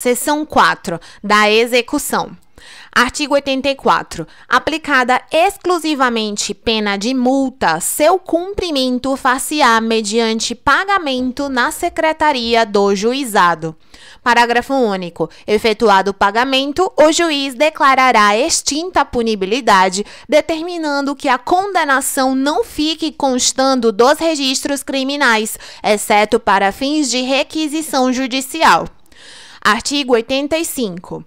Seção 4 da execução. Artigo 84. Aplicada exclusivamente pena de multa, seu cumprimento far-se-á mediante pagamento na Secretaria do Juizado. Parágrafo único. Efetuado o pagamento, o juiz declarará extinta a punibilidade, determinando que a condenação não fique constando dos registros criminais, exceto para fins de requisição judicial. Artigo 85.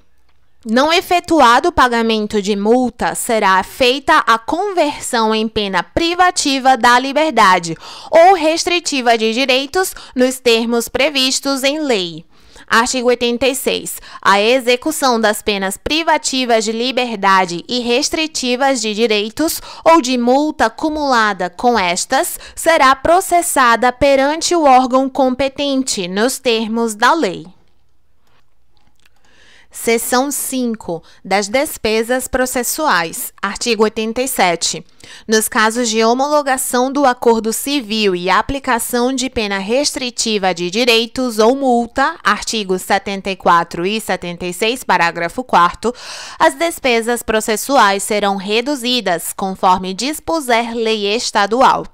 Não efetuado o pagamento de multa, será feita a conversão em pena privativa da liberdade ou restritiva de direitos nos termos previstos em lei. Artigo 86. A execução das penas privativas de liberdade e restritivas de direitos ou de multa acumulada com estas será processada perante o órgão competente nos termos da lei. Seção 5 das despesas processuais, artigo 87. Nos casos de homologação do acordo civil e aplicação de pena restritiva de direitos ou multa, artigos 74 e 76, parágrafo 4, as despesas processuais serão reduzidas conforme dispuser lei estadual.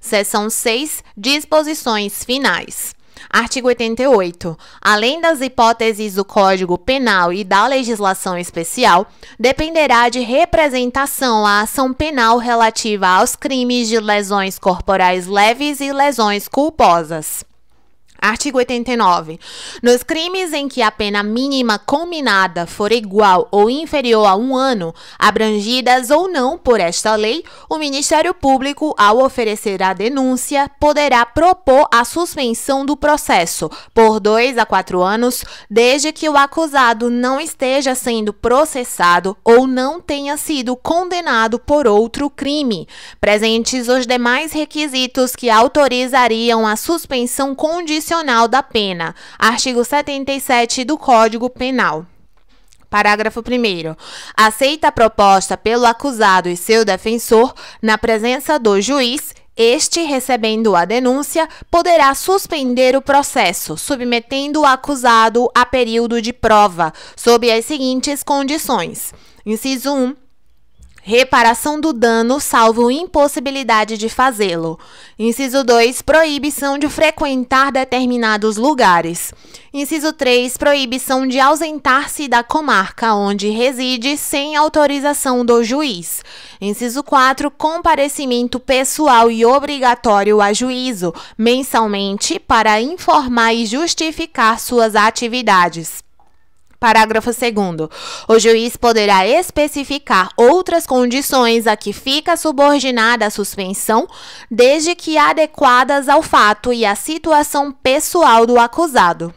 Seção 6 Disposições finais. Artigo 88. Além das hipóteses do Código Penal e da legislação especial, dependerá de representação a ação penal relativa aos crimes de lesões corporais leves e lesões culposas. Artigo 89. Nos crimes em que a pena mínima combinada for igual ou inferior a um ano, abrangidas ou não por esta lei, o Ministério Público, ao oferecer a denúncia, poderá propor a suspensão do processo por dois a quatro anos, desde que o acusado não esteja sendo processado ou não tenha sido condenado por outro crime. Presentes os demais requisitos que autorizariam a suspensão condicional da pena, artigo 77 do Código Penal. Parágrafo 1. Aceita a proposta pelo acusado e seu defensor na presença do juiz este, recebendo a denúncia, poderá suspender o processo, submetendo o acusado a período de prova, sob as seguintes condições. Inciso 1. Reparação do dano, salvo impossibilidade de fazê-lo. Inciso 2. Proibição de frequentar determinados lugares. Inciso 3. Proibição de ausentar-se da comarca onde reside sem autorização do juiz. Inciso 4. Comparecimento pessoal e obrigatório a juízo, mensalmente, para informar e justificar suas atividades. Parágrafo 2. O juiz poderá especificar outras condições a que fica subordinada a suspensão, desde que adequadas ao fato e à situação pessoal do acusado.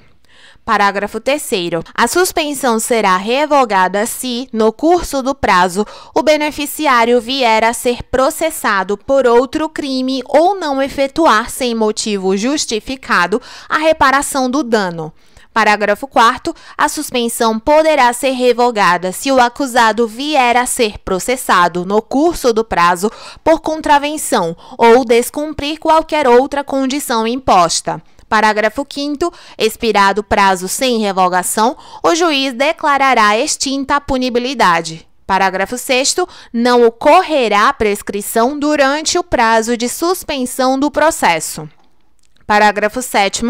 Parágrafo 3. A suspensão será revogada se, no curso do prazo, o beneficiário vier a ser processado por outro crime ou não efetuar, sem motivo justificado, a reparação do dano. Parágrafo 4. A suspensão poderá ser revogada se o acusado vier a ser processado no curso do prazo por contravenção ou descumprir qualquer outra condição imposta. Parágrafo 5. Expirado o prazo sem revogação, o juiz declarará extinta a punibilidade. Parágrafo 6. Não ocorrerá prescrição durante o prazo de suspensão do processo. Parágrafo 7.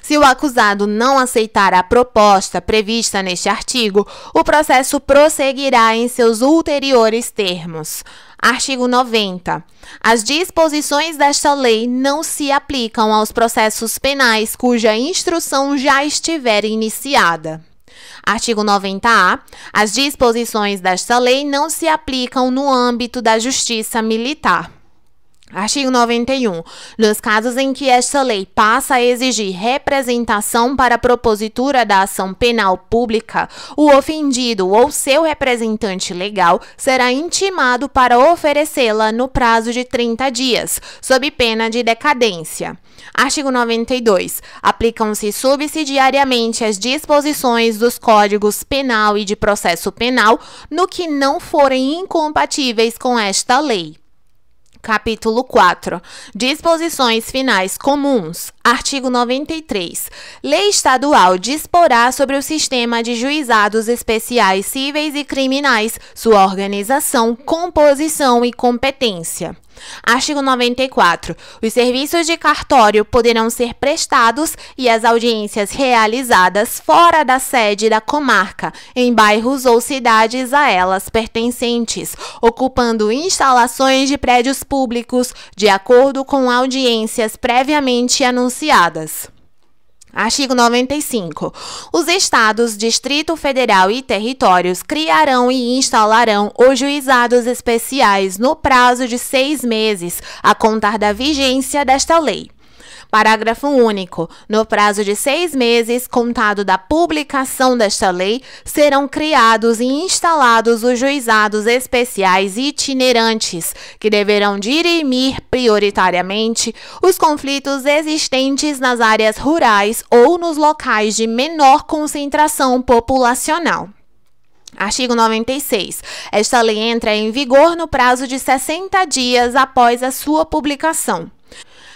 Se o acusado não aceitar a proposta prevista neste artigo, o processo prosseguirá em seus ulteriores termos. Artigo 90. As disposições desta lei não se aplicam aos processos penais cuja instrução já estiver iniciada. Artigo 90A. As disposições desta lei não se aplicam no âmbito da justiça militar. Artigo 91. Nos casos em que esta lei passa a exigir representação para a propositura da ação penal pública, o ofendido ou seu representante legal será intimado para oferecê-la no prazo de 30 dias, sob pena de decadência. Artigo 92. Aplicam-se subsidiariamente as disposições dos códigos penal e de processo penal no que não forem incompatíveis com esta lei. Capítulo 4. Disposições finais comuns. Artigo 93. Lei estadual disporá sobre o sistema de juizados especiais cíveis e criminais, sua organização, composição e competência. Artigo 94. Os serviços de cartório poderão ser prestados e as audiências realizadas fora da sede da comarca, em bairros ou cidades a elas pertencentes, ocupando instalações de prédios públicos, de acordo com audiências previamente anunciadas. Artigo 95. Os estados, Distrito Federal e territórios criarão e instalarão os juizados especiais no prazo de seis meses, a contar da vigência desta lei. Parágrafo único. No prazo de seis meses, contado da publicação desta lei, serão criados e instalados os juizados especiais itinerantes, que deverão dirimir prioritariamente os conflitos existentes nas áreas rurais ou nos locais de menor concentração populacional. Artigo 96. Esta lei entra em vigor no prazo de 60 dias após a sua publicação.